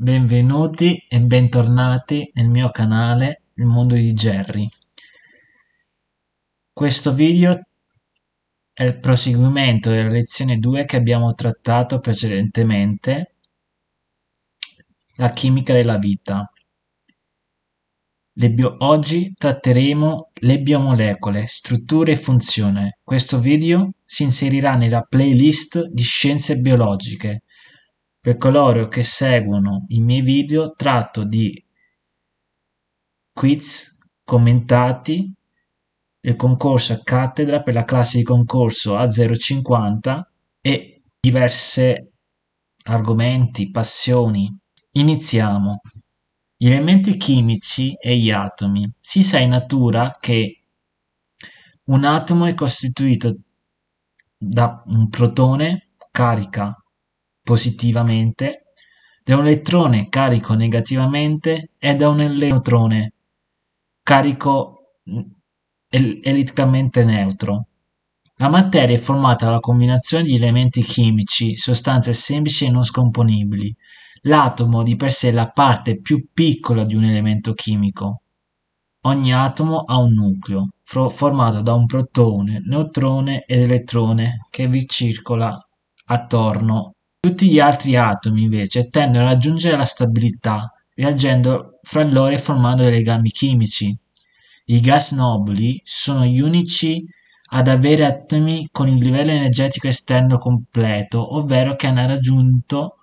Benvenuti e bentornati nel mio canale Il Mondo di Jerry. Questo video è il proseguimento della lezione 2 che abbiamo trattato precedentemente, la chimica della vita. Bio... Oggi tratteremo le biomolecole, strutture e funzione. Questo video si inserirà nella playlist di scienze biologiche per coloro che seguono i miei video tratto di quiz commentati del concorso a cattedra per la classe di concorso A050 e diverse argomenti, passioni. Iniziamo. Gli elementi chimici e gli atomi. Si sa in natura che un atomo è costituito da un protone carica positivamente, da un elettrone carico negativamente e da un elettrone carico mm, el- elettricamente neutro. La materia è formata dalla combinazione di elementi chimici, sostanze semplici e non scomponibili. L'atomo di per sé è la parte più piccola di un elemento chimico. Ogni atomo ha un nucleo, formato da un protone, neutrone ed elettrone che vi circola attorno tutti gli altri atomi invece tendono a raggiungere la stabilità, reagendo fra loro e formando dei legami chimici. I gas nobili sono gli unici ad avere atomi con il livello energetico esterno completo, ovvero che hanno raggiunto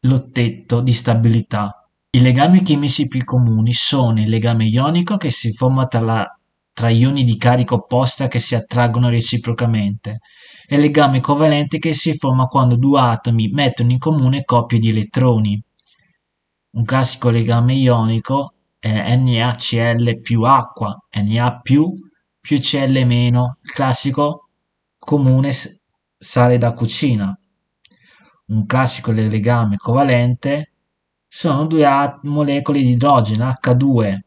lo tetto di stabilità. I legami chimici più comuni sono il legame ionico che si forma tra, la, tra ioni di carica opposta che si attraggono reciprocamente, è il legame covalente che si forma quando due atomi mettono in comune coppie di elettroni. Un classico legame ionico è NaCl più acqua, Na più, più Cl meno, classico comune sale da cucina. Un classico legame covalente sono due molecole di idrogeno H2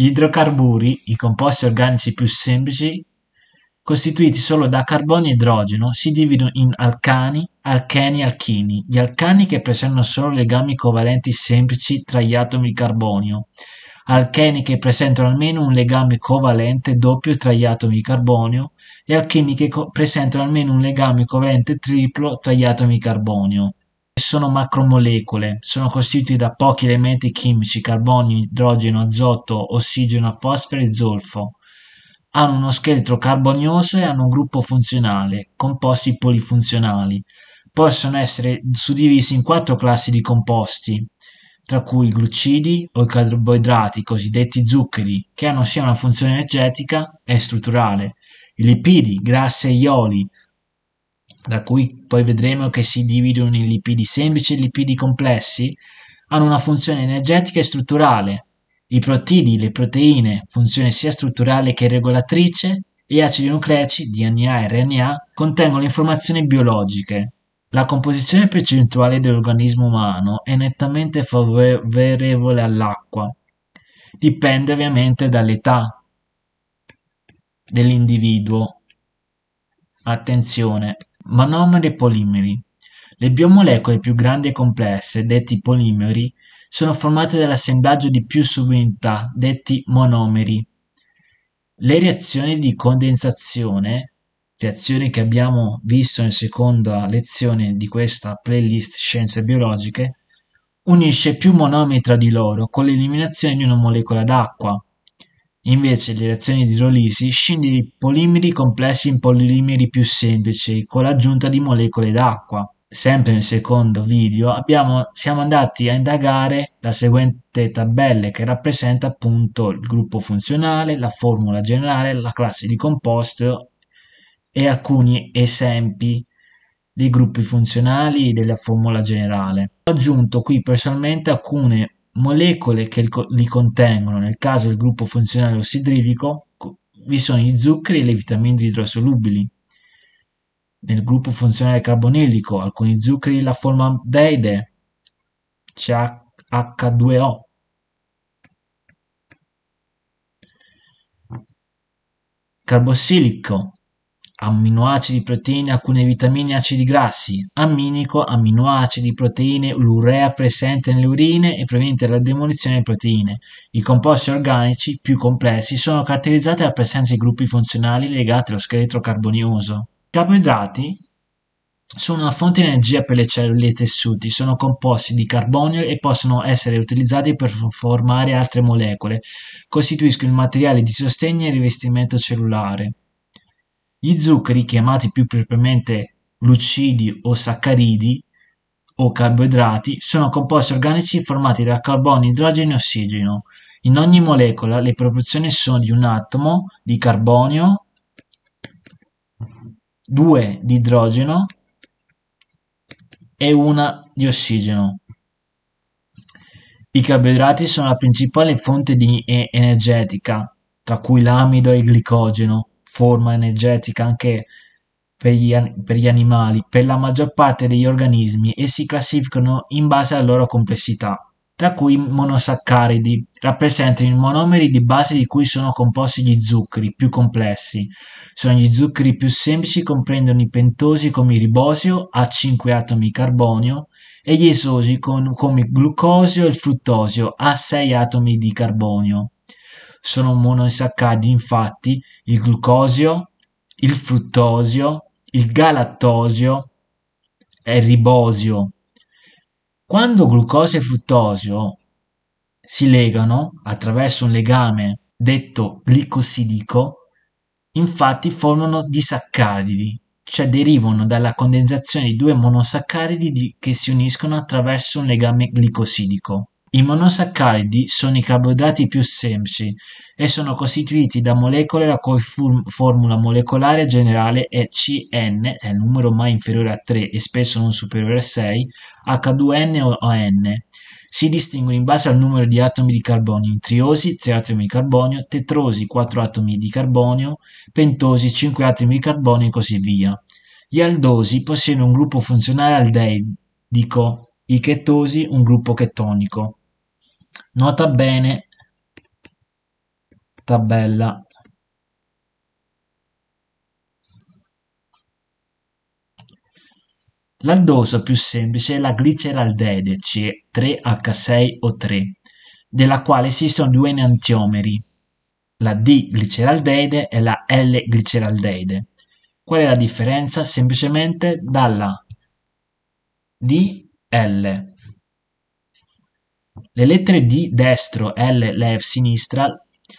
Gli idrocarburi, i composti organici più semplici, costituiti solo da carbonio e idrogeno, si dividono in alcani, alcheni e alchini. Gli alcani che presentano solo legami covalenti semplici tra gli atomi di carbonio, alcheni che presentano almeno un legame covalente doppio tra gli atomi di carbonio e alchini che presentano almeno un legame covalente triplo tra gli atomi di carbonio sono macromolecole, sono costituiti da pochi elementi chimici, carbonio, idrogeno, azoto, ossigeno, fosforo e zolfo. Hanno uno scheletro carbonioso e hanno un gruppo funzionale, composti polifunzionali. Possono essere suddivisi in quattro classi di composti, tra cui i glucidi o i carboidrati, cosiddetti zuccheri, che hanno sia una funzione energetica e strutturale, i lipidi, grassi e ioli, da cui poi vedremo che si dividono in lipidi semplici e lipidi complessi, hanno una funzione energetica e strutturale. I protidi, le proteine, funzione sia strutturale che regolatrice, e gli acidi nucleici, DNA e RNA, contengono informazioni biologiche. La composizione percentuale dell'organismo umano è nettamente favorevole all'acqua. Dipende ovviamente dall'età dell'individuo. Attenzione, ma e polimeri. Le biomolecole più grandi e complesse, detti polimeri, sono formate dall'assemblaggio di più subunità, detti monomeri. Le reazioni di condensazione, reazioni che abbiamo visto in seconda lezione di questa playlist Scienze biologiche, unisce più monomeri tra di loro con l'eliminazione di una molecola d'acqua. Invece le reazioni di idrolisi scindono i polimeri complessi in polimeri più semplici con l'aggiunta di molecole d'acqua. Sempre nel secondo video abbiamo, siamo andati a indagare la seguente tabella che rappresenta appunto il gruppo funzionale, la formula generale, la classe di composto e alcuni esempi dei gruppi funzionali e della formula generale. Ho aggiunto qui personalmente alcune molecole che li contengono, nel caso del gruppo funzionale ossidrilico, vi sono gli zuccheri e le vitamine idrosolubili. Nel gruppo funzionale carbonilico, alcuni zuccheri la formano deide, CH2O. Carbossilico, amminoacidi, proteine, alcune vitamine, acidi grassi, amminico, amminoacidi, proteine, l'urea presente nelle urine e preveniente la demolizione delle proteine. I composti organici più complessi sono caratterizzati dalla presenza di gruppi funzionali legati allo scheletro carbonioso. Carboidrati sono una fonte di energia per le cellule e i tessuti, sono composti di carbonio e possono essere utilizzati per formare altre molecole, costituiscono il materiale di sostegno e rivestimento cellulare. Gli zuccheri, chiamati più propriamente glucidi o saccaridi o carboidrati, sono composti organici formati da carbonio, idrogeno e ossigeno. In ogni molecola le proporzioni sono di un atomo di carbonio, 2 di idrogeno e una di ossigeno. I carboidrati sono la principale fonte energetica, tra cui l'amido e il glicogeno forma energetica anche per gli, per gli animali, per la maggior parte degli organismi e si classificano in base alla loro complessità tra cui i monosaccaridi, rappresentano i monomeri di base di cui sono composti gli zuccheri più complessi. Sono gli zuccheri più semplici, comprendono i pentosi come il ribosio a 5 atomi di carbonio e gli esosi con, come il glucosio e il fruttosio a 6 atomi di carbonio sono monoinsaccaridi infatti il glucosio, il fruttosio, il galattosio e il ribosio. Quando glucosio e fruttosio si legano attraverso un legame detto glicosidico, infatti formano disaccaridi, cioè derivano dalla condensazione di due monosaccaridi che si uniscono attraverso un legame glicosidico. I monosaccaridi sono i carboidrati più semplici e sono costituiti da molecole la cui formula molecolare generale è CN, è il numero mai inferiore a 3 e spesso non superiore a 6, H2N o ON. Si distinguono in base al numero di atomi di carbonio in triosi, 3 atomi di carbonio, tetrosi, 4 atomi di carbonio, pentosi, 5 atomi di carbonio e così via. Gli aldosi possiedono un gruppo funzionale aldeidico, i chetosi un gruppo chetonico. Nota bene tabella. l'aldoso più semplice è la gliceraldede C3H6O3, cioè della quale esistono due enantiomeri, la d gliceraldeide e la l gliceraldeide Qual è la differenza? Semplicemente dalla D-L le lettere D destro, L lev sinistra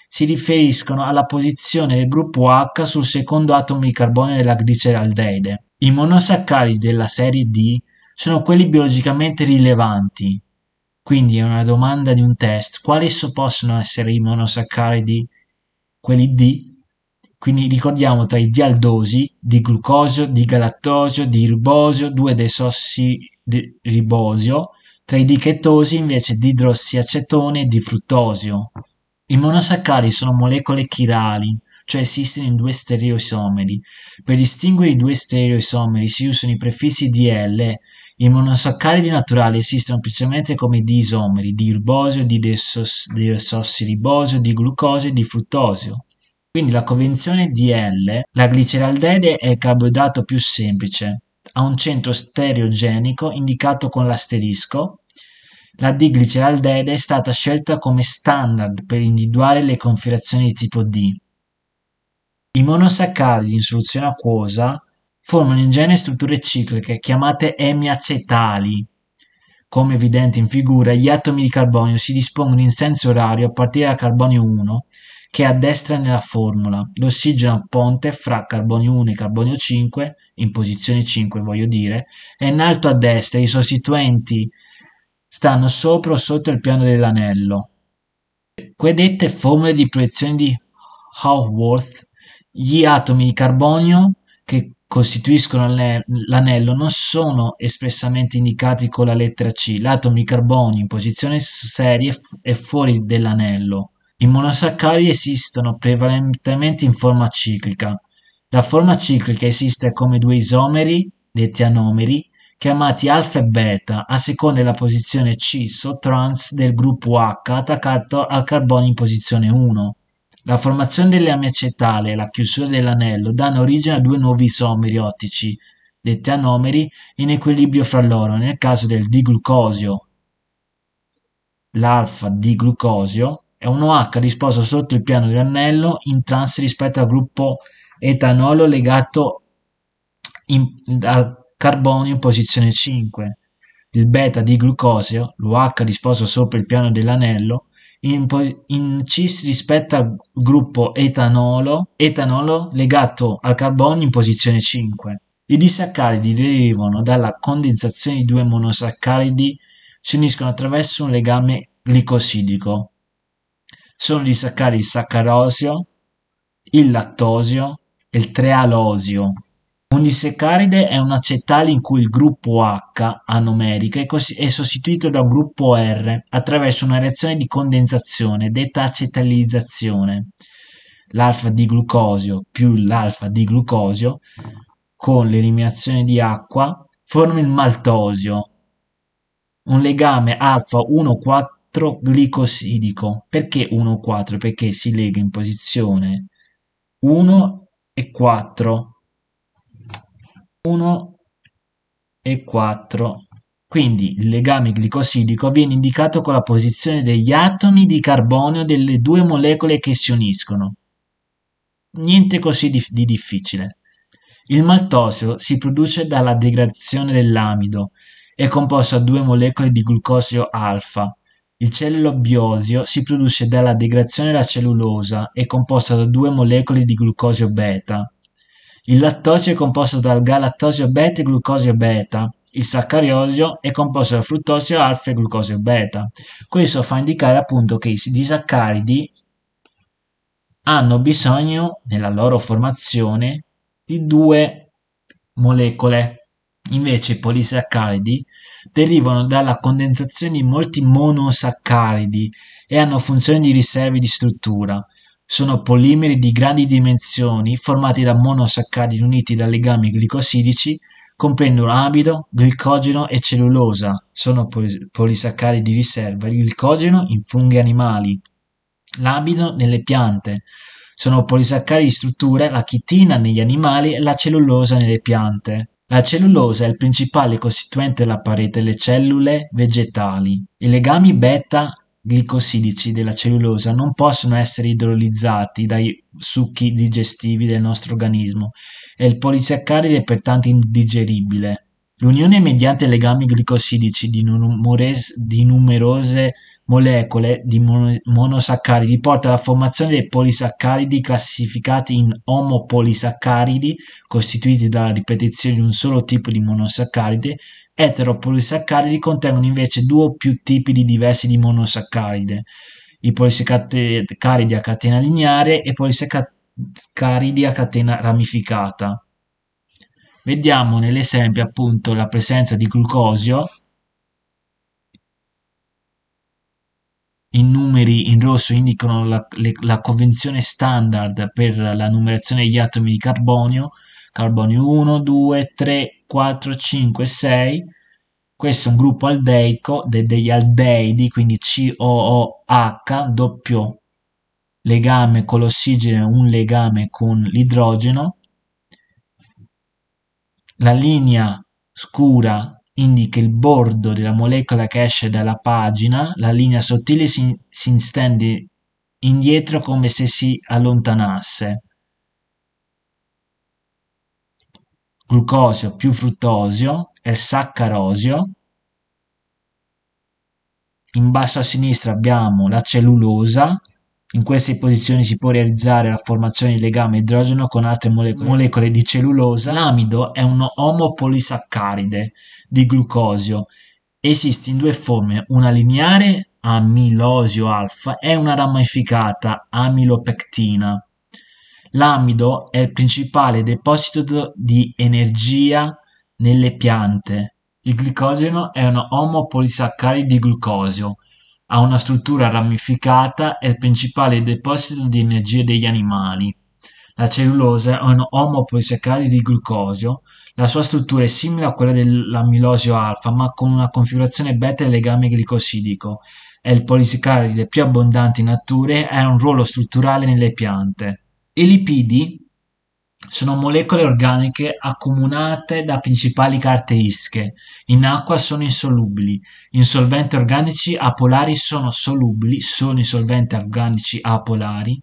si riferiscono alla posizione del gruppo H sul secondo atomo di carbone della gliceraldeide. I monosaccari della serie D sono quelli biologicamente rilevanti. Quindi è una domanda di un test, quali possono essere i monosaccaridi? Quelli D. Quindi ricordiamo tra i dialdosi, di glucosio, di galattosio, di ribosio, 2 ribosio, tra i dichetosi invece di idrossiacetone e di fruttosio. I monosaccari sono molecole chirali, cioè esistono in due stereoisomeri. Per distinguere i due stereoisomeri si usano i prefissi di L. I monosaccaridi naturali esistono semplicemente come disomeri di ribosio, di desossiribosio, di glucosio e di fruttosio. Quindi la convenzione di L, la gliceraldede è il carboidrato più semplice, a un centro stereogenico indicato con l'asterisco, la digliceraldeide è stata scelta come standard per individuare le configurazioni di tipo D. I monosaccaridi in soluzione acquosa formano in genere strutture cicliche chiamate emiacetali. Come evidente in figura, gli atomi di carbonio si dispongono in senso orario a partire da carbonio 1 che addestra nella formula. L'ossigeno a ponte fra carbonio 1 e carbonio 5, in posizione 5 voglio dire, è in alto a destra, i sostituenti stanno sopra o sotto il piano dell'anello. Quedette formule di proiezione di Haworth, gli atomi di carbonio che costituiscono l'anello non sono espressamente indicati con la lettera C. L'atomo di carbonio in posizione serie è fuori dell'anello i monosaccari esistono prevalentemente in forma ciclica. La forma ciclica esiste come due isomeri, detti anomeri, chiamati alfa e beta, a seconda della posizione C sottrans del gruppo H attaccato al carbonio in posizione 1. La formazione delle amicetale e la chiusura dell'anello danno origine a due nuovi isomeri ottici, detti anomeri, in equilibrio fra loro nel caso del diglucosio. L'alfa-diglucosio è un OH disposto sotto il piano di anello in trans rispetto al gruppo etanolo legato in, al carbonio in posizione 5. Il beta di glucosio, l'OH disposto sopra il piano dell'anello, in, in cis rispetto al gruppo etanolo, etanolo legato al carbonio in posizione 5. I disaccaridi derivano dalla condensazione di due monosaccaridi si uniscono attraverso un legame glicosidico sono gli sacchari saccarosio, il lattosio e il trealosio. Un disaccaride è un acetale in cui il gruppo H anomerica è sostituito da un gruppo R attraverso una reazione di condensazione detta acetalizzazione. L'alfa di glucosio più l'alfa di glucosio con l'eliminazione di acqua forma il maltosio. Un legame alfa 1,4 4-glicosidico. Perché 1,4? Perché si lega in posizione 1 e 4. 1 e 4. Quindi il legame glicosidico viene indicato con la posizione degli atomi di carbonio delle due molecole che si uniscono. Niente così di, di difficile. Il maltosio si produce dalla degradazione dell'amido. È composto da due molecole di glucosio alfa, il cellobiosio si produce dalla degrazione della cellulosa, è composto da due molecole di glucosio beta. Il lattosio è composto dal galattosio beta e glucosio beta. Il saccariosio è composto dal fruttosio alfa e glucosio beta. Questo fa indicare appunto che i disaccaridi hanno bisogno, nella loro formazione, di due molecole. Invece i polisaccaridi derivano dalla condensazione di molti monosaccaridi e hanno funzione di riserve di struttura. Sono polimeri di grandi dimensioni formati da monosaccaridi uniti da legami glicosidici comprendono amido, glicogeno e cellulosa. Sono polisaccaridi di riserva il glicogeno in funghi animali, l'amido nelle piante. Sono polisaccaridi di struttura la chitina negli animali e la cellulosa nelle piante. La cellulosa è il principale costituente della parete delle cellule vegetali. I legami beta-glicosidici della cellulosa non possono essere idrolizzati dai succhi digestivi del nostro organismo e il polisaccaride è pertanto indigeribile. L'unione mediante legami glicossidici di, numores, di numerose molecole di monosaccaridi porta alla formazione dei polisaccaridi classificati in omopolisaccaridi, costituiti dalla ripetizione di un solo tipo di monosaccaride, eteropolisaccaridi contengono invece due o più tipi di diversi di monosaccaride, i polisaccaridi a catena lineare e i polisaccaridi a catena ramificata. Vediamo nell'esempio appunto la presenza di glucosio i numeri in rosso indicano la, le, la, convenzione standard per la numerazione degli atomi di carbonio, carbonio 1, 2, 3, 4, 5, 6. Questo è un gruppo aldeico de, degli aldeidi, quindi COOH, doppio legame con l'ossigeno un legame con l'idrogeno. La linea scura indica il bordo della molecola che esce dalla pagina, la linea sottile si, si stende indietro come se si allontanasse. Glucosio più fruttosio è il saccarosio. In basso a sinistra abbiamo la cellulosa, in queste posizioni si può realizzare la formazione di legame idrogeno con altre molecole, molecole di cellulosa. L'amido è un omopolisaccaride di glucosio. Esiste in due forme, una lineare amilosio alfa e una ramificata amilopectina. L'amido è il principale deposito di energia nelle piante. Il glicogeno è un omopolisaccaride di glucosio. Ha una struttura ramificata, e il principale deposito di energia degli animali. La cellulosa è un omopolisaccaride di glucosio. La sua struttura è simile a quella dell'amilosio alfa, ma con una configurazione beta e legame glicosidico. È il polisaccaride più abbondante in natura e ha un ruolo strutturale nelle piante. I lipidi sono molecole organiche accomunate da principali caratteristiche: in acqua sono insolubili, in solventi organici apolari sono solubili, sono i solventi organici apolari,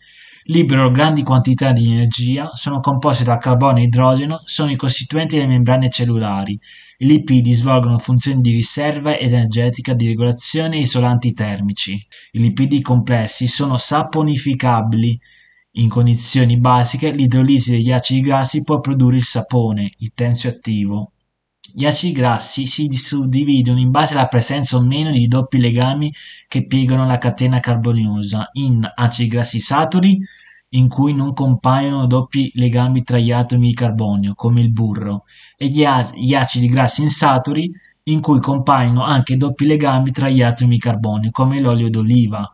liberano grandi quantità di energia, sono composti da carbonio e idrogeno, sono i costituenti delle membrane cellulari. I lipidi svolgono funzioni di riserva ed energetica di regolazione e isolanti termici. I lipidi complessi sono saponificabili, in condizioni basiche l'idrolisi degli acidi grassi può produrre il sapone, il tensioattivo. Gli acidi grassi si suddividono in base alla presenza o meno di doppi legami che piegano la catena carboniosa in acidi grassi saturi in cui non compaiono doppi legami tra gli atomi di carbonio, come il burro, e gli, gli acidi grassi insaturi in cui compaiono anche doppi legami tra gli atomi di carbonio, come l'olio d'oliva.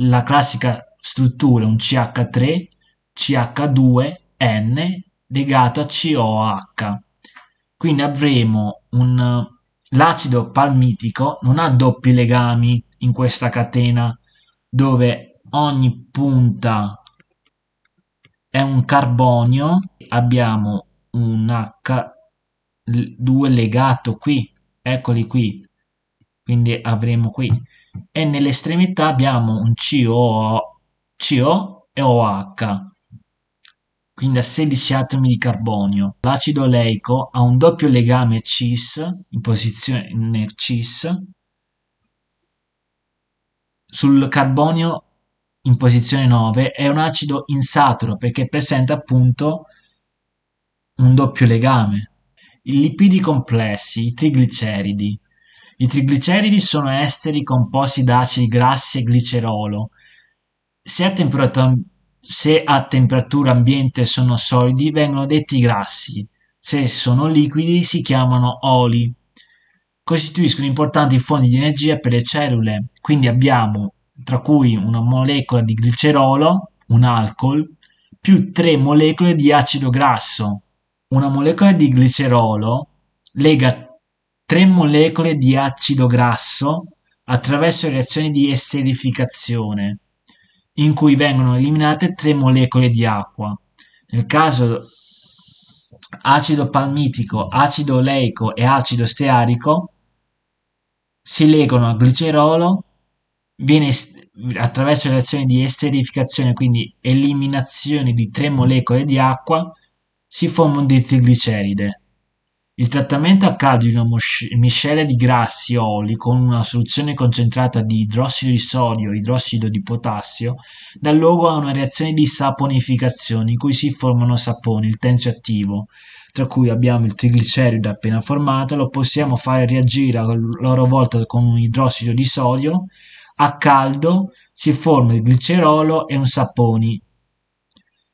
La classica strutture un CH3, CH2N legato a COH. Quindi avremo un eh, l'acido palmitico non ha doppi legami in questa catena dove ogni punta è un carbonio, abbiamo un H2 legato qui, eccoli qui, quindi avremo qui, e nell'estremità abbiamo un COO CO e OH, quindi a 16 atomi di carbonio. L'acido oleico ha un doppio legame CIS, in posizione CIS, sul carbonio in posizione 9 è un acido insaturo perché presenta appunto un doppio legame. I lipidi complessi, i trigliceridi. I trigliceridi sono esseri composti da acidi grassi e glicerolo, se a temperatura, se a temperatura ambiente sono solidi vengono detti grassi, se sono liquidi si chiamano oli. Costituiscono importanti fonti di energia per le cellule, quindi abbiamo tra cui una molecola di glicerolo, un alcol, più tre molecole di acido grasso. Una molecola di glicerolo lega tre molecole di acido grasso attraverso reazioni di esterificazione in cui vengono eliminate tre molecole di acqua. Nel caso acido palmitico, acido oleico e acido stearico si legano al glicerolo, viene attraverso le azioni di esterificazione, quindi eliminazione di tre molecole di acqua, si forma un ditrigliceride. Il trattamento accade in una miscela di grassi e oli con una soluzione concentrata di idrossido di sodio e idrossido di potassio dà luogo a una reazione di saponificazione in cui si formano saponi, il tensio attivo, tra cui abbiamo il trigliceride appena formato, lo possiamo fare reagire a loro volta con un idrossido di sodio, a caldo si forma il glicerolo e un saponi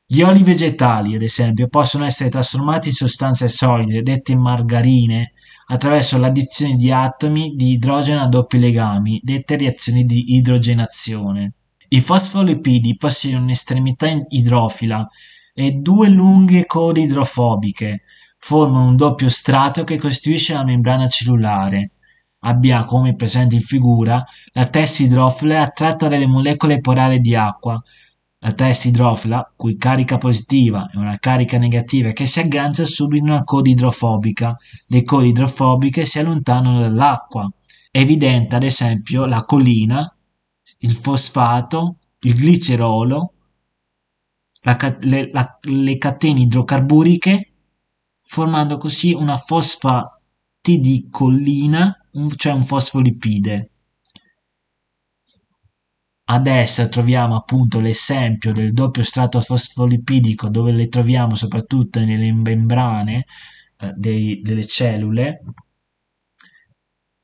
gli oli vegetali, ad esempio, possono essere trasformati in sostanze solide, dette margarine, attraverso l'addizione di atomi di idrogeno a doppi legami, dette reazioni di idrogenazione. I fosfolipidi possiedono un'estremità idrofila e due lunghe code idrofobiche, formano un doppio strato che costituisce la membrana cellulare. Abbia, come presente in figura, la testa idrofila attratta dalle molecole polari di acqua, la testa idrofila cui carica positiva e una carica negativa che si aggancia subito una coda idrofobica. Le code idrofobiche si allontanano dall'acqua. È evidente ad esempio la colina, il fosfato, il glicerolo, la, le, la, le catene idrocarburiche, formando così una fosfatidcollina, un, cioè un fosfolipide. A destra troviamo appunto l'esempio del doppio strato fosfolipidico dove le troviamo soprattutto nelle membrane eh, dei, delle cellule.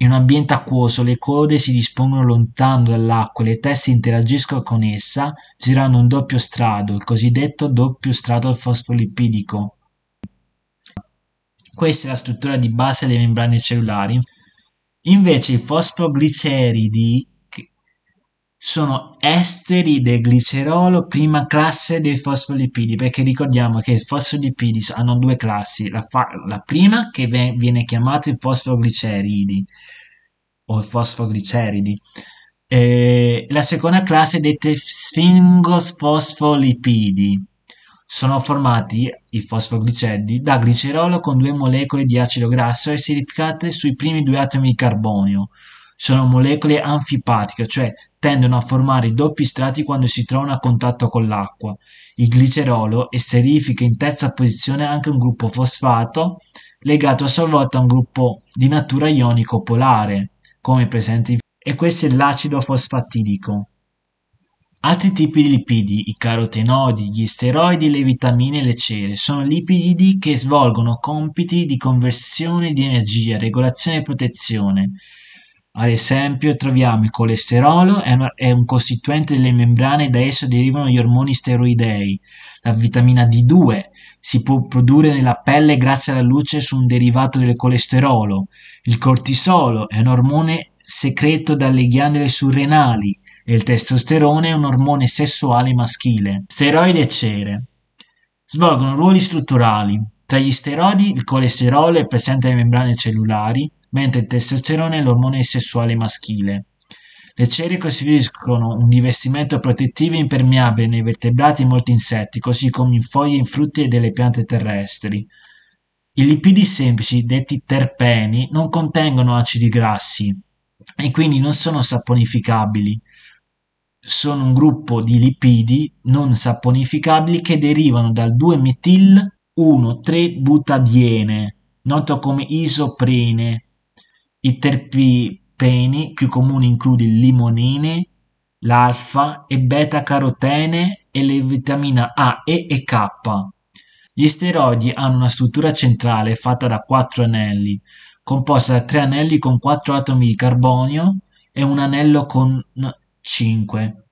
In un ambiente acquoso le code si dispongono lontano dall'acqua e le teste interagiscono con essa girando un doppio strato, il cosiddetto doppio strato fosfolipidico. Questa è la struttura di base delle membrane cellulari. Invece i fosfogliceridi sono esteri del glicerolo prima classe dei fosfolipidi, perché ricordiamo che i fosfolipidi hanno due classi, la, la prima che viene chiamata i fosfogliceridi o fosfogliceridi, e eh, la seconda classe dette sfingosfosfolipidi. Sono formati i fosfogliceridi da glicerolo con due molecole di acido grasso e silificate sui primi due atomi di carbonio sono molecole anfipatiche, cioè tendono a formare doppi strati quando si trovano a contatto con l'acqua. Il glicerolo esterifica in terza posizione anche un gruppo fosfato legato a sua volta a un gruppo di natura ionico polare, come presente in e questo è l'acido fosfatidico. Altri tipi di lipidi, i carotenoidi, gli steroidi, le vitamine e le cere, sono lipidi che svolgono compiti di conversione di energia, regolazione e protezione. Ad esempio troviamo il colesterolo, è, un costituente delle membrane e da esso derivano gli ormoni steroidei. La vitamina D2 si può produrre nella pelle grazie alla luce su un derivato del colesterolo. Il cortisolo è un ormone secreto dalle ghiandole surrenali e il testosterone è un ormone sessuale maschile. Steroide e cere svolgono ruoli strutturali. Tra gli steroidi il colesterolo è presente nelle membrane cellulari, mentre il testosterone è l'ormone sessuale maschile. Le ceri costituiscono un rivestimento protettivo impermeabile nei vertebrati e in molti insetti, così come in foglie, in frutti e delle piante terrestri. I lipidi semplici, detti terpeni, non contengono acidi grassi e quindi non sono saponificabili. Sono un gruppo di lipidi non saponificabili che derivano dal 2-metil 1 3 butadiene noto come isoprene, i terpipeni più comuni includono il limonene, l'alfa e beta-carotene e le vitamine A, E e K. Gli steroidi hanno una struttura centrale fatta da quattro anelli, composta da tre anelli con quattro atomi di carbonio e un anello con cinque.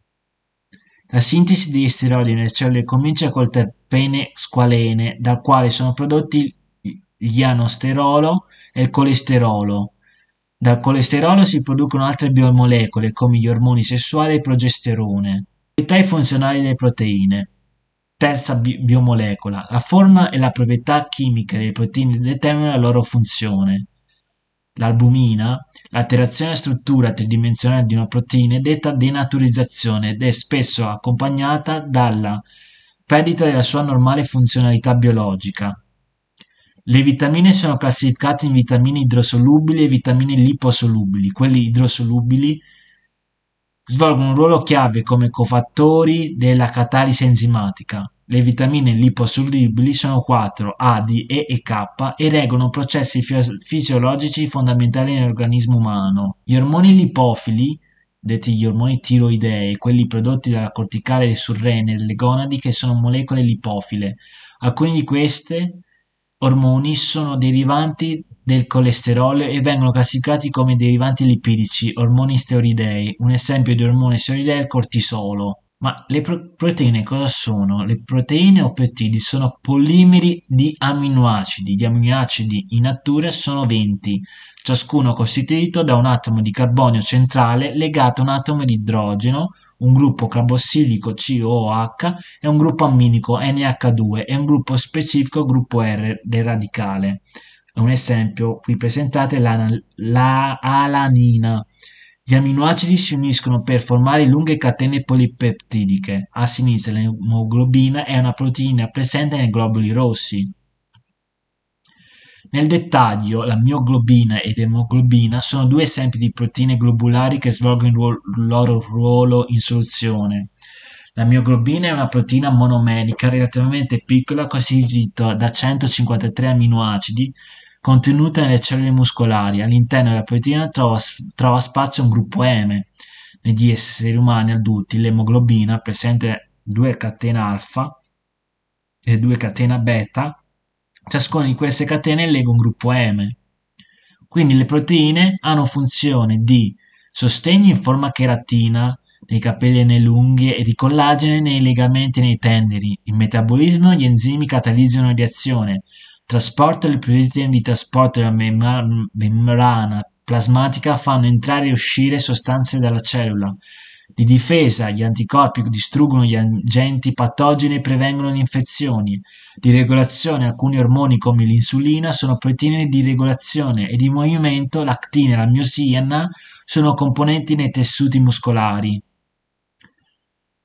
La sintesi degli steroidi nelle cellule comincia col terpene squalene, dal quale sono prodotti gli anosterolo e il colesterolo. Dal colesterolo si producono altre biomolecole come gli ormoni sessuali e il progesterone. Proprietà e funzionali delle proteine. Terza bi- biomolecola. La forma e la proprietà chimica delle proteine determinano la loro funzione. L'albumina, l'alterazione della struttura tridimensionale di una proteina è detta denaturizzazione ed è spesso accompagnata dalla perdita della sua normale funzionalità biologica. Le vitamine sono classificate in vitamine idrosolubili e vitamine liposolubili. Quelli idrosolubili svolgono un ruolo chiave come cofattori della catalisi enzimatica. Le vitamine liposolubili sono 4, A, D, E e K e reggono processi fisiologici fondamentali nell'organismo umano. Gli ormoni lipofili, detti gli ormoni tiroidei, quelli prodotti dalla corticale sul surrene e dalle gonadi che sono molecole lipofile. Alcune di queste ormoni sono derivanti del colesterolo e vengono classificati come derivanti lipidici, ormoni steroidei. Un esempio di ormone steroideo è il cortisolo. Ma le pro- proteine cosa sono? Le proteine o peptidi sono polimeri di aminoacidi. Gli aminoacidi in natura sono 20, ciascuno costituito da un atomo di carbonio centrale legato a un atomo di idrogeno, un gruppo carbossilico COOH e un gruppo amminico NH2 e un gruppo specifico gruppo R del radicale. Un esempio qui presentate è l'alanina. Gli aminoacidi si uniscono per formare lunghe catene polipeptidiche. A sinistra l'emoglobina è una proteina presente nei globuli rossi. Nel dettaglio, la mioglobina ed emoglobina sono due esempi di proteine globulari che svolgono il loro ruolo in soluzione. La mioglobina è una proteina monomerica relativamente piccola costituita da 153 aminoacidi contenuta nelle cellule muscolari. All'interno della proteina trova, trova spazio un gruppo M. Negli esseri umani adulti l'emoglobina presente due catene alfa e due catene beta Ciascuna di queste catene lega un gruppo M. Quindi le proteine hanno funzione di sostegno in forma cheratina nei capelli e nelle unghie e di collagene nei legamenti e nei tendini. Il metabolismo gli enzimi catalizzano reazione, trasporto e le proteine di trasporto della membrana plasmatica fanno entrare e uscire sostanze dalla cellula. Di difesa, gli anticorpi distruggono gli agenti patogeni e prevengono le infezioni. Di regolazione, alcuni ormoni come l'insulina sono proteine di regolazione e di movimento, l'actina e la miosina sono componenti nei tessuti muscolari.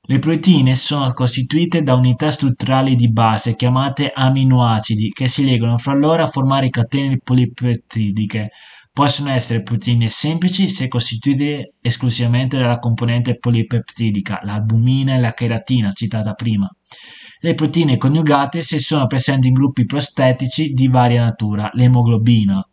Le proteine sono costituite da unità strutturali di base chiamate aminoacidi che si legano fra loro a formare catene polipeptidiche. Possono essere proteine semplici se costituite esclusivamente dalla componente polipeptidica, l'albumina e la cheratina citata prima. Le proteine coniugate se sono presenti in gruppi prostetici di varia natura, l'emoglobina,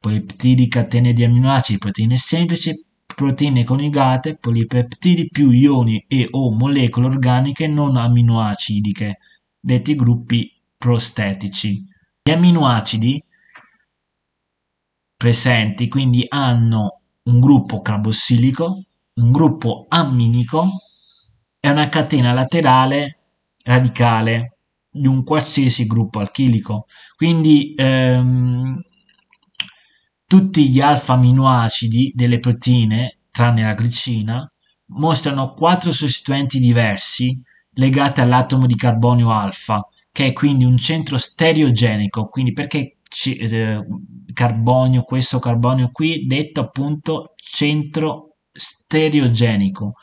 polipeptidi, catene di aminoacidi, proteine semplici, proteine coniugate, polipeptidi più ioni e o molecole organiche non aminoacidiche, detti gruppi prostetici. Gli aminoacidi presenti quindi hanno un gruppo carbossilico, un gruppo amminico e una catena laterale radicale di un qualsiasi gruppo alchilico. Quindi ehm, tutti gli alfa-aminoacidi delle proteine, tranne la glicina, mostrano quattro sostituenti diversi legati all'atomo di carbonio alfa, che è quindi un centro stereogenico, quindi perché c- eh, carbonio questo, carbonio qui, detto appunto centro stereogenico.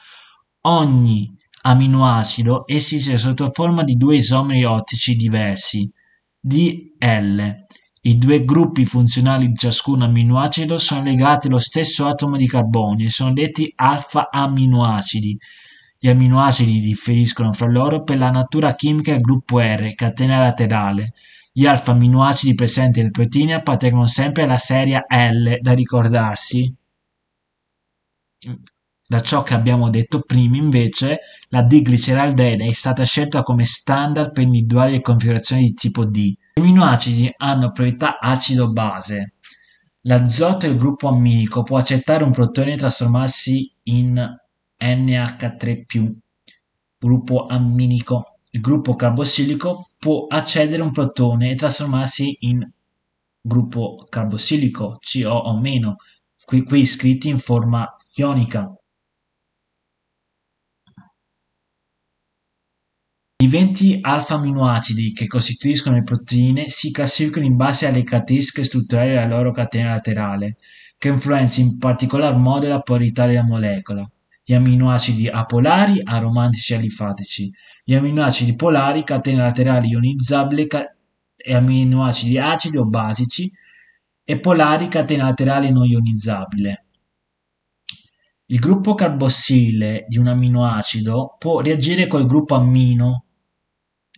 Ogni aminoacido esiste sotto forma di due isomeri ottici diversi, DL, i due gruppi funzionali di ciascun amminoacido sono legati allo stesso atomo di carbonio e sono detti alfa-amminoacidi. Gli amminoacidi differiscono fra loro per la natura chimica del gruppo R, catena laterale. Gli alfa-amminoacidi presenti nel proteine appartengono sempre alla serie L, da ricordarsi. Da ciò che abbiamo detto prima, invece, la digliceraldeide è stata scelta come standard per individuare le configurazioni di tipo D. Gli aminoacidi hanno proprietà acido-base; l'azoto, e il gruppo amminico, può accettare un protone e trasformarsi in NH3+, gruppo amminico; il gruppo carbossilico può accedere un protone e trasformarsi in gruppo carbossilico, CO-, o meno, qui scritti in forma ionica. I 20 alfa-aminoacidi che costituiscono le proteine si classificano in base alle caratteristiche strutturali della loro catena laterale, che influenza in particolar modo la polarità della molecola. Gli aminoacidi apolari, aromantici e alifatici. Gli aminoacidi polari, catena laterale ionizzabile e aminoacidi acidi o basici e polari, catena laterale non ionizzabile. Il gruppo carbossile di un aminoacido può reagire col gruppo ammino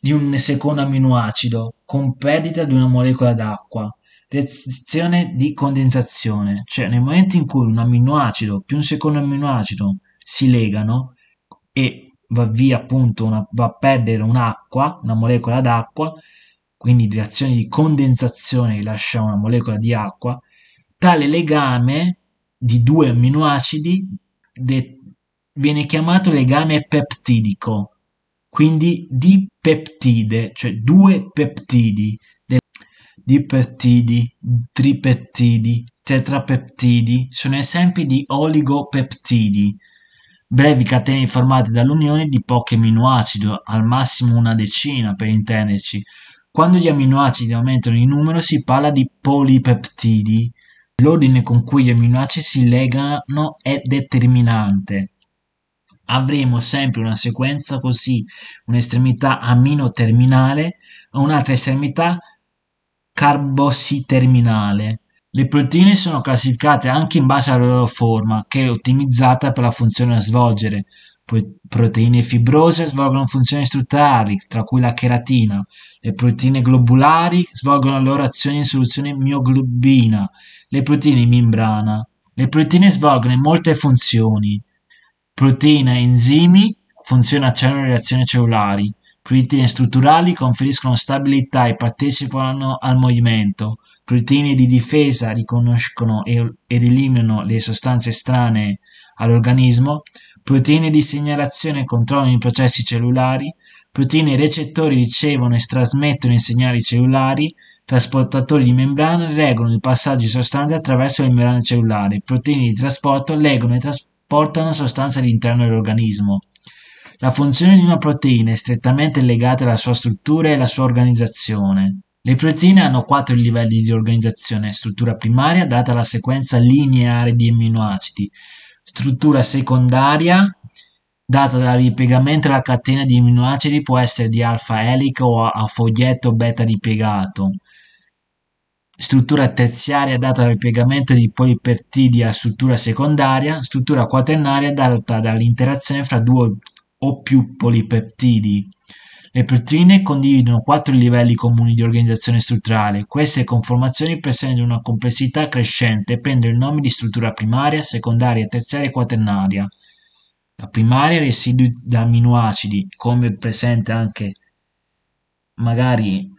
di un secondo aminoacido con perdita di una molecola d'acqua. Reazione di condensazione, cioè nel momento in cui un aminoacido più un secondo aminoacido si legano e va via appunto, una, va a perdere un'acqua, una molecola d'acqua, quindi reazione di condensazione lascia una molecola di acqua, tale legame di due aminoacidi de- viene chiamato legame peptidico quindi di peptide, cioè due peptidi, dipeptidi, tripeptidi, tetrapeptidi, sono esempi di oligopeptidi, brevi catene formate dall'unione di pochi aminoacidi, al massimo una decina per intenderci. Quando gli aminoacidi aumentano in numero si parla di polipeptidi. L'ordine con cui gli aminoacidi si legano è determinante avremo sempre una sequenza così, un'estremità amino terminale e un'altra estremità carbossiterminale. Le proteine sono classificate anche in base alla loro forma, che è ottimizzata per la funzione da svolgere. Proteine fibrose svolgono funzioni strutturali, tra cui la cheratina. Le proteine globulari svolgono la loro azione in soluzione mioglobina. Le proteine in membrana. Le proteine svolgono molte funzioni, Proteine, enzimi, funzioni accelerano le reazioni cellulari. Proteine strutturali conferiscono stabilità e partecipano al movimento. Proteine di difesa riconoscono ed eliminano le sostanze estranee all'organismo. Proteine di segnalazione controllano i processi cellulari. Proteine recettori ricevono e trasmettono i segnali cellulari. Trasportatori di membrana regolano il passaggio di sostanze attraverso le membrane cellulari. Proteine di trasporto legano e trasportano trasportano sostanze all'interno dell'organismo. La funzione di una proteina è strettamente legata alla sua struttura e alla sua organizzazione. Le proteine hanno quattro livelli di organizzazione, struttura primaria data alla sequenza lineare di amminoacidi, struttura secondaria data dal ripiegamento della catena di amminoacidi può essere di alfa elica o a foglietto beta ripiegato, struttura terziaria data dal piegamento di polipeptidi a struttura secondaria, struttura quaternaria data dall'interazione fra due o più polipeptidi. Le proteine condividono quattro livelli comuni di organizzazione strutturale. Queste conformazioni presentano una complessità crescente e prendono il nome di struttura primaria, secondaria, terziaria e quaternaria. La primaria residui da amminoacidi, come presente anche magari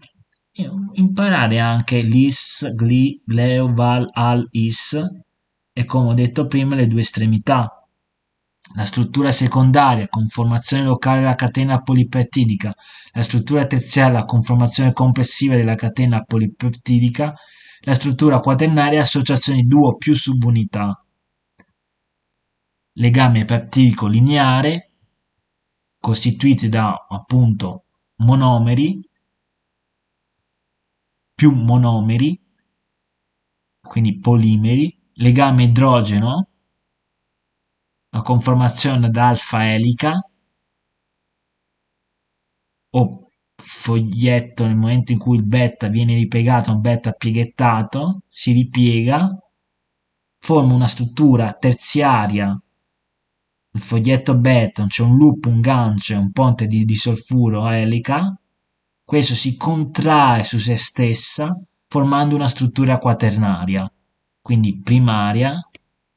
imparare anche l'is, gli, leo, val, al, is e come ho detto prima le due estremità. La struttura secondaria con formazione locale della catena polipeptidica, la struttura terziaria con formazione complessiva della catena polipeptidica, la struttura quaternaria associazioni due o più subunità. Legame peptidico lineare costituiti da appunto monomeri più monomeri, quindi polimeri, legame idrogeno, la conformazione ad alfa elica o foglietto nel momento in cui il beta viene ripiegato, un beta pieghettato, si ripiega, forma una struttura terziaria, il foglietto beta, c'è cioè un loop, un gancio, un ponte di, di solfuro elica, questo si contrae su se stessa formando una struttura quaternaria, quindi primaria,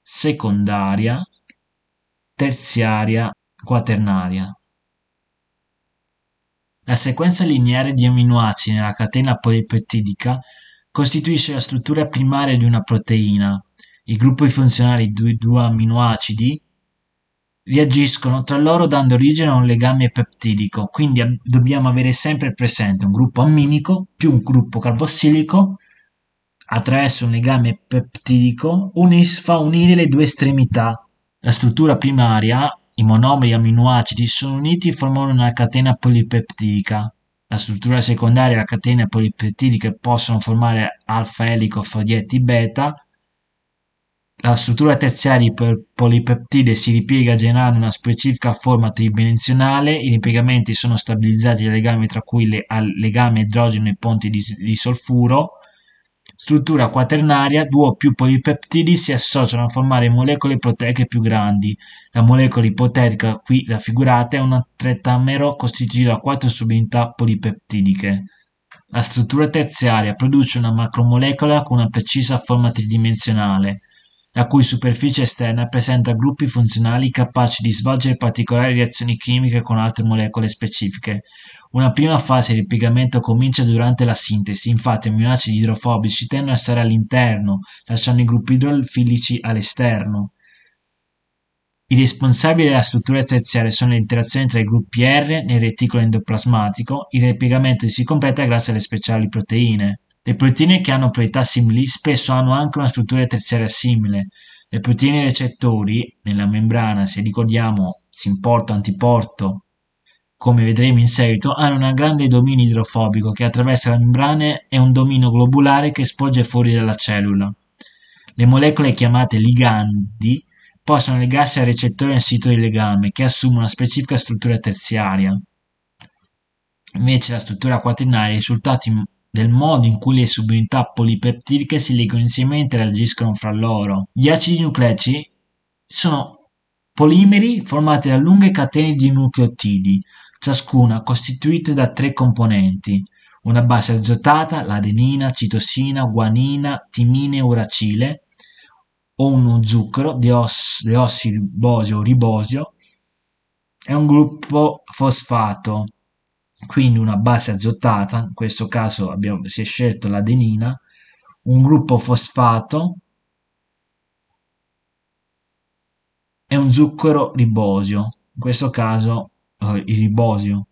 secondaria, terziaria, quaternaria. La sequenza lineare di aminoacidi nella catena polipeptidica costituisce la struttura primaria di una proteina, I gruppi funzionali di due aminoacidi reagiscono tra loro dando origine a un legame peptidico, quindi ab- dobbiamo avere sempre presente un gruppo amminico più un gruppo carbossilico attraverso un legame peptidico unis- fa unire le due estremità. La struttura primaria, i monomeri aminoacidi sono uniti e formano una catena polipeptidica. La struttura secondaria e la catena polipeptidica possono formare alfa elico foglietti beta la struttura terziaria di polipeptide si ripiega generando una specifica forma tridimensionale, i ripiegamenti sono stabilizzati da legami tra cui le, legame idrogeno e ponti di, di solfuro. Struttura quaternaria, due o più polipeptidi si associano a formare molecole proteiche più grandi. La molecola ipotetica qui raffigurata è un tretamero costituito da quattro subunità polipeptidiche. La struttura terziaria produce una macromolecola con una precisa forma tridimensionale la cui superficie esterna presenta gruppi funzionali capaci di svolgere particolari reazioni chimiche con altre molecole specifiche. Una prima fase di piegamento comincia durante la sintesi, infatti gli acidi idrofobici tendono a stare all'interno, lasciando i gruppi idrofilici all'esterno. I responsabili della struttura terziaria sono le interazioni tra i gruppi R nel reticolo endoplasmatico, il ripiegamento si completa grazie alle speciali proteine. Le proteine che hanno proprietà simili spesso hanno anche una struttura terziaria simile. Le proteine recettori nella membrana, se ricordiamo, simporto-antiporto, come vedremo in seguito, hanno un grande dominio idrofobico che attraversa la membrana e un dominio globulare che sporge fuori dalla cellula. Le molecole chiamate ligandi possono legarsi al recettore nel sito di legame, che assume una specifica struttura terziaria. Invece la struttura quaternaria è risultato in del modo in cui le subunità polipeptidiche si legano insieme e interagiscono fra loro. Gli acidi nucleici sono polimeri formati da lunghe catene di nucleotidi, ciascuna costituita da tre componenti, una base azotata, l'adenina, citosina, guanina, timine e uracile, o uno zucchero, deossiribosio o ribosio, e un gruppo fosfato, quindi una base azotata, in questo caso abbiamo, si è scelto l'adenina, un gruppo fosfato e un zucchero ribosio, in questo caso eh, il ribosio.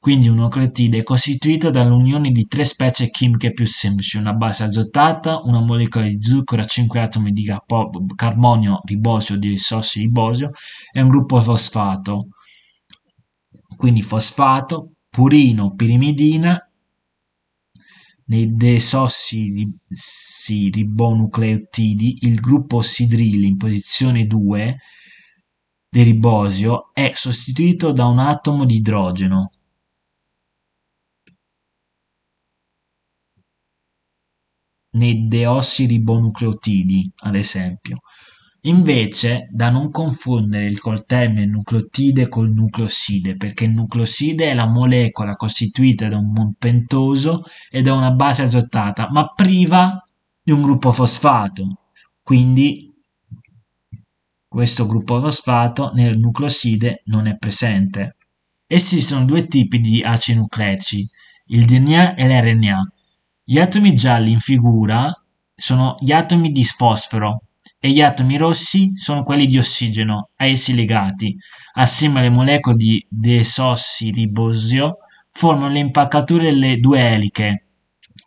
Quindi un nucleotide costituito dall'unione di tre specie chimiche più semplici, una base azotata, una molecola di zucchero a 5 atomi di carbonio ribosio o di sossi ribosio e un gruppo fosfato quindi fosfato, purino, pirimidina, nei desossiribonucleotidi il gruppo sidrili in posizione 2 del ribosio è sostituito da un atomo di idrogeno. Nei deossiribonucleotidi, ad esempio. Invece, da non confondere col termine nucleotide col nucleoside, perché il nucleoside è la molecola costituita da un pentoso e da una base azotata, ma priva di un gruppo fosfato. Quindi questo gruppo fosfato nel nucleoside non è presente. Essi sono due tipi di acidi nucleici, il DNA e l'RNA. Gli atomi gialli in figura sono gli atomi di sfosforo, e gli atomi rossi sono quelli di ossigeno a essi legati, assieme alle molecole di desossiribosio, formano le impalcature delle due eliche.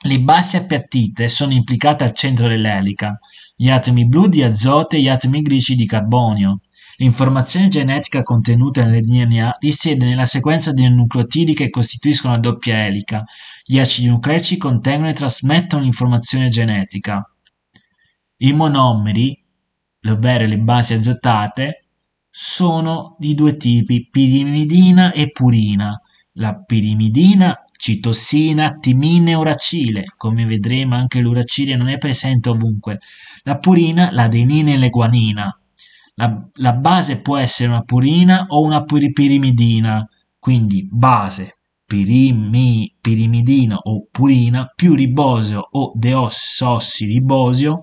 Le basse appiattite sono implicate al centro dell'elica, gli atomi blu di azoto e gli atomi grigi di carbonio. L'informazione genetica contenuta nel DNA risiede nella sequenza dei nucleotidi che costituiscono la doppia elica. Gli acidi nucleici contengono e trasmettono l'informazione genetica. I monomeri ovvero le basi azotate, sono di due tipi, pirimidina e purina. La pirimidina citossina, timine e uracile. Come vedremo anche l'uracile non è presente ovunque. La purina, l'adenina e l'eguanina. La, la base può essere una purina o una pirimidina, quindi base pirimi, pirimidina o purina più ribosio o deossosiribosio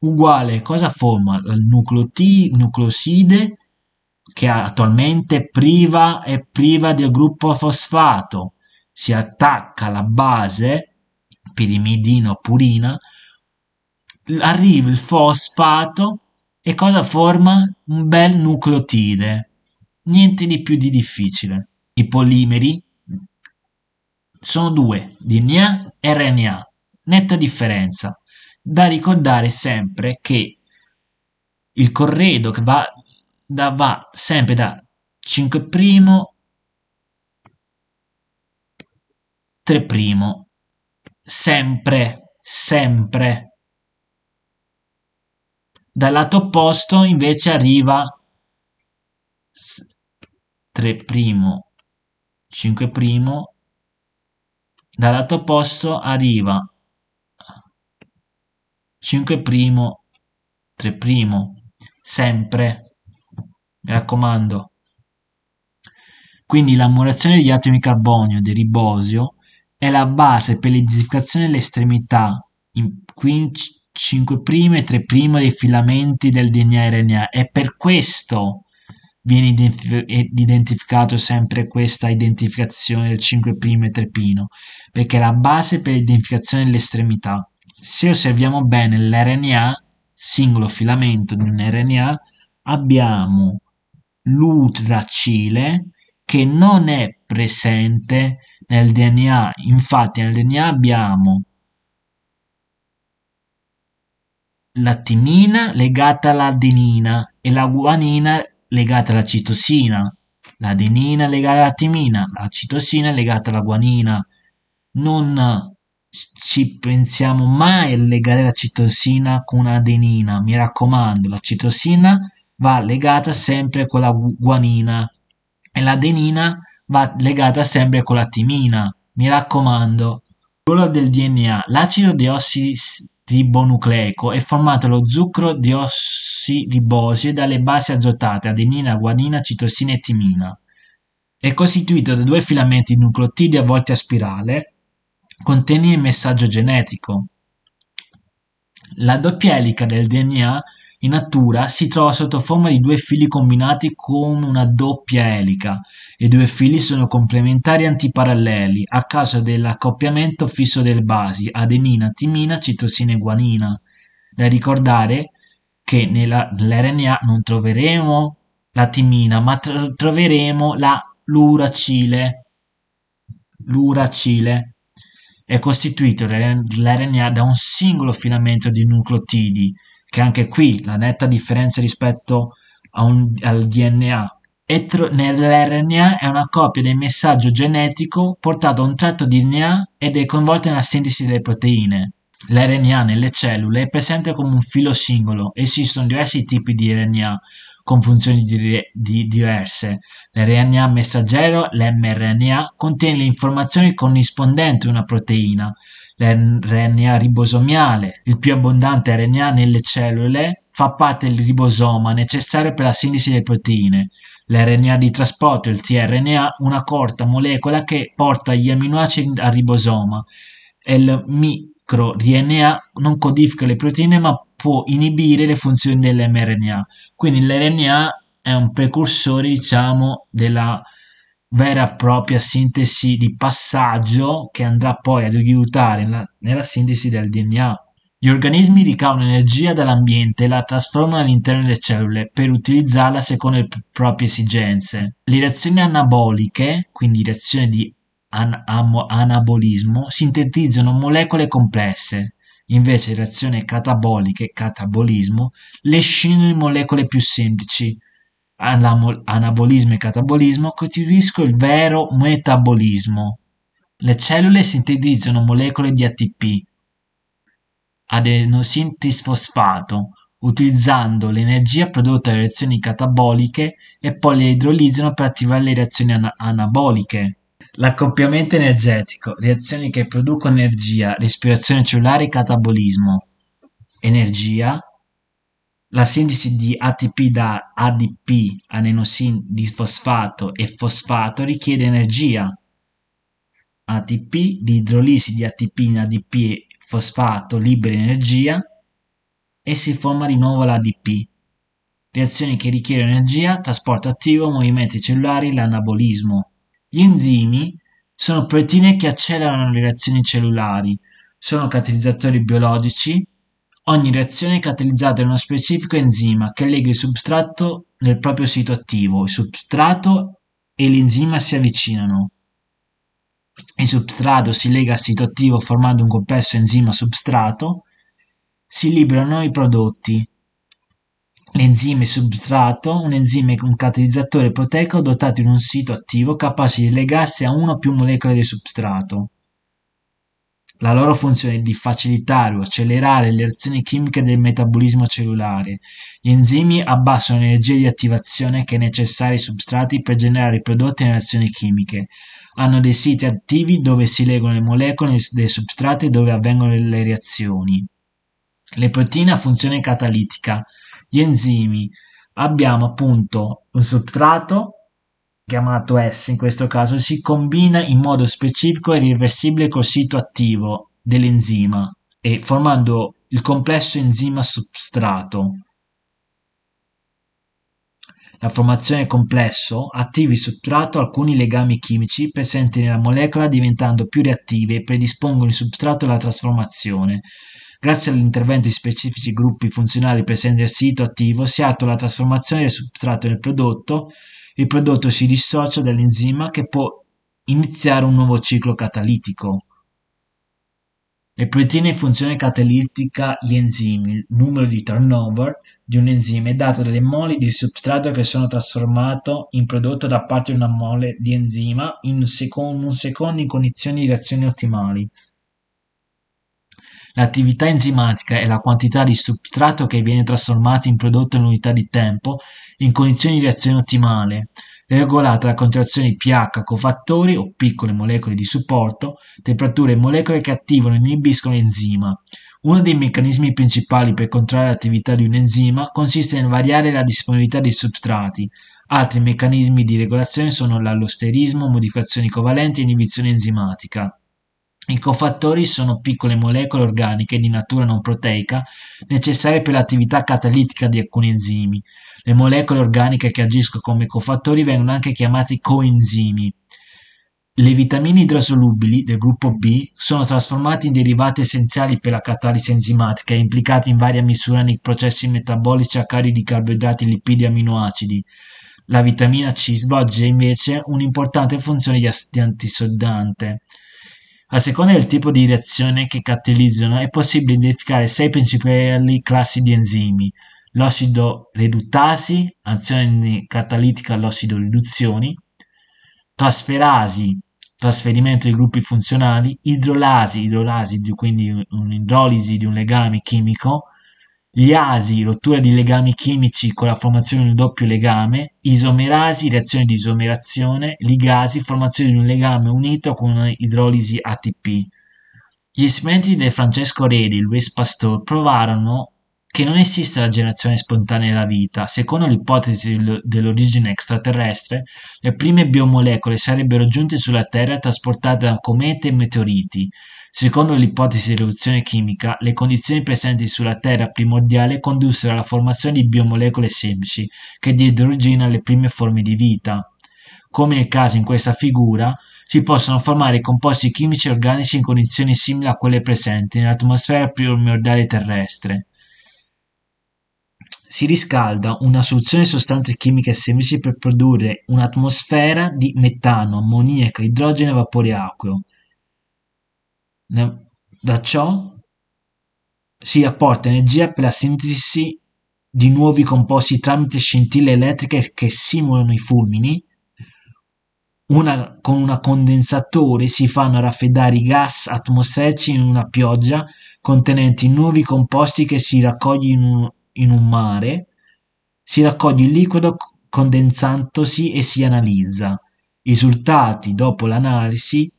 uguale cosa forma il nucleoti- nucleoside che attualmente priva è priva del gruppo fosfato. Si attacca alla base pirimidino purina, arriva il fosfato e cosa forma? Un bel nucleotide. Niente di più di difficile. I polimeri sono due, DNA e RNA. Netta differenza da ricordare sempre che il corredo che va, da, va sempre da 5 primo, 3 primo, sempre, sempre. Dal lato opposto invece arriva 3 primo, 5 primo, dal lato opposto arriva 5 primo, 3 primo, sempre, mi raccomando. Quindi l'ammurazione degli atomi carbonio del ribosio è la base per l'identificazione delle estremità in 5 prime e 3 prime dei filamenti del DNA RNA e per questo viene identificato sempre questa identificazione del 5 prime e 3 primo perché è la base per l'identificazione delle estremità. Se osserviamo bene l'RNA, singolo filamento di un RNA, abbiamo l'utracile che non è presente nel DNA. Infatti nel DNA abbiamo la timina legata all'adenina e la guanina legata alla citosina. L'adenina legata alla timina, la citosina legata alla guanina. Non ci pensiamo mai a legare la citosina con adenina. Mi raccomando, la citosina va legata sempre con la guanina e l'adenina va legata sempre con la timina. Mi raccomando. Ruolo del DNA. L'acido deossiribonucleico è formato dallo zucchero diossiribosio e dalle basi azotate adenina, guanina, citosina e timina. È costituito da due filamenti nucleotidi a volte a spirale contiene il messaggio genetico. La doppia elica del DNA in natura si trova sotto forma di due fili combinati come una doppia elica. I due fili sono complementari antiparalleli a causa dell'accoppiamento fisso delle basi adenina-timina citosina-guanina. e Da ricordare che nell'RNA non troveremo la timina, ma tro- troveremo la luracile. Luracile è costituito l'RNA da un singolo filamento di nucleotidi, che anche qui la netta differenza rispetto un, al DNA. E nell'RNA è una copia del messaggio genetico portato a un tratto di DNA ed è coinvolto nella sintesi delle proteine. L'RNA nelle cellule è presente come un filo singolo, esistono diversi tipi di RNA, con funzioni di, di diverse. L'RNA messaggero, l'mRNA, contiene le informazioni corrispondenti a una proteina. L'RNA ribosomiale, il più abbondante RNA nelle cellule, fa parte del ribosoma necessario per la sintesi delle proteine. L'RNA di trasporto, il tRNA, una corta molecola che porta gli aminoacidi al ribosoma. Il microRNA non codifica le proteine ma può inibire le funzioni dell'mRNA. Quindi l'RNA è un precursore, diciamo, della vera e propria sintesi di passaggio che andrà poi ad aiutare nella, sintesi del DNA. Gli organismi ricavano energia dall'ambiente e la trasformano all'interno delle cellule per utilizzarla secondo le proprie esigenze. Le reazioni anaboliche, quindi reazioni di an- am- anabolismo, sintetizzano molecole complesse invece reazione cataboliche, e catabolismo, le scindono in molecole più semplici. Anabolismo e catabolismo costituiscono il vero metabolismo. Le cellule sintetizzano molecole di ATP, adenosintis fosfato, utilizzando l'energia prodotta dalle reazioni cataboliche e poi le idrolizzano per attivare le reazioni ana- anaboliche. L'accoppiamento energetico: reazioni che producono energia, respirazione cellulare, e catabolismo. Energia: la sintesi di ATP da ADP, adenosin disfosfato e fosfato richiede energia. ATP, l'idrolisi di ATP in ADP e fosfato libera energia e si forma di nuovo l'ADP. Reazioni che richiedono energia, trasporto attivo, movimenti cellulari, l'anabolismo. Gli enzimi sono proteine che accelerano le reazioni cellulari, sono catalizzatori biologici. Ogni reazione è catalizzata da uno specifico enzima che lega il substrato nel proprio sito attivo. Il substrato e l'enzima si avvicinano. Il substrato si lega al sito attivo formando un complesso enzima-substrato. Si liberano i prodotti l'enzima è substrato, un enzima con catalizzatore proteico dotato in un sito attivo capace di legarsi a una o più molecole di substrato. La loro funzione è di facilitare o accelerare le reazioni chimiche del metabolismo cellulare. Gli enzimi abbassano l'energia di attivazione che è necessaria ai substrati per generare i prodotti nelle azioni chimiche. Hanno dei siti attivi dove si legano le molecole dei substrati e dove avvengono le reazioni. Le proteine a funzione catalitica gli enzimi abbiamo appunto un sostrato chiamato S in questo caso, si combina in modo specifico e irreversibile col sito attivo dell'enzima e formando il complesso enzima substrato. La formazione complesso attivi substrato alcuni legami chimici presenti nella molecola diventando più reattivi e predispongono il substrato alla trasformazione. Grazie all'intervento di specifici gruppi funzionali presenti al sito attivo si attua la trasformazione del substrato nel prodotto, il prodotto si dissocia dall'enzima che può iniziare un nuovo ciclo catalitico. Le proteine in funzione catalitica gli enzimi. Il numero di turnover di un enzima è dato dalle moli di substrato che sono trasformato in prodotto da parte di una mole di enzima in un secondo, in condizioni di reazione ottimali. L'attività enzimatica è la quantità di substrato che viene trasformato in prodotto in unità di tempo in condizioni di reazione ottimale, regolata da concentrazioni pH cofattori o piccole molecole di supporto, temperature e molecole che attivano e inibiscono l'enzima. Uno dei meccanismi principali per controllare l'attività di un enzima consiste nel variare la disponibilità dei substrati. Altri meccanismi di regolazione sono l'allosterismo, modificazioni covalenti e inibizione enzimatica. I cofattori sono piccole molecole organiche di natura non proteica necessarie per l'attività catalitica di alcuni enzimi. Le molecole organiche che agiscono come cofattori vengono anche chiamate coenzimi. Le vitamine idrosolubili del gruppo B sono trasformate in derivati essenziali per la catalisi enzimatica e implicate in varia misura nei processi metabolici a carico di carboidrati, lipidi e aminoacidi. La vitamina C svolge invece un'importante funzione di antisoddante. A seconda del tipo di reazione che catalizzano è possibile identificare sei principali classi di enzimi. L'ossido reduttasi, azione catalitica all'ossido riduzioni, trasferasi, trasferimento di gruppi funzionali, idrolasi, idrolasi quindi un'idrolisi di un legame chimico, gli rottura di legami chimici con la formazione di un doppio legame, isomerasi, reazione di isomerazione, ligasi, formazione di un legame unito con un'idrolisi ATP. Gli esperimenti di Francesco Redi e Louis Pasteur provarono che non esiste la generazione spontanea della vita. Secondo l'ipotesi dell'origine extraterrestre, le prime biomolecole sarebbero giunte sulla Terra trasportate da comete e meteoriti, Secondo l'ipotesi di dell'evoluzione chimica, le condizioni presenti sulla Terra primordiale condussero alla formazione di biomolecole semplici, che diedero origine alle prime forme di vita. Come nel caso in questa figura, si possono formare composti chimici organici in condizioni simili a quelle presenti nell'atmosfera primordiale terrestre. Si riscalda una soluzione di sostanze chimiche semplici per produrre un'atmosfera di metano, ammoniaca, idrogeno e vapore acqueo. Da ciò si apporta energia per la sintesi di nuovi composti tramite scintille elettriche che simulano i fulmini. Una, con un condensatore si fanno raffreddare i gas atmosferici in una pioggia contenenti nuovi composti che si raccoglie in un, in un mare. Si raccoglie il liquido condensandosi e si analizza. I risultati dopo l'analisi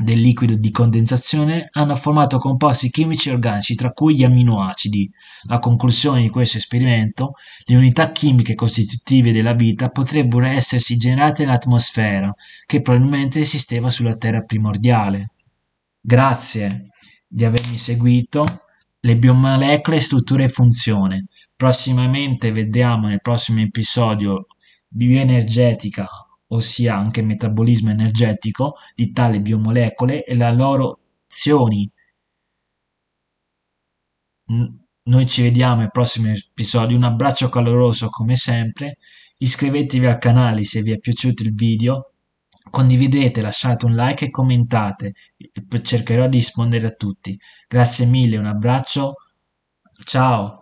del liquido di condensazione hanno formato composti chimici organici, tra cui gli amminoacidi. A conclusione di questo esperimento, le unità chimiche costitutive della vita potrebbero essersi generate nell'atmosfera, che probabilmente esisteva sulla Terra primordiale. Grazie di avermi seguito. Le biomolecole, struttura e funzione. Prossimamente vedremo nel prossimo episodio bioenergetica ossia anche il metabolismo energetico di tali biomolecole e le loro azioni. Noi ci vediamo al prossimo episodio, un abbraccio caloroso come sempre, iscrivetevi al canale se vi è piaciuto il video, condividete, lasciate un like e commentate, cercherò di rispondere a tutti. Grazie mille, un abbraccio, ciao!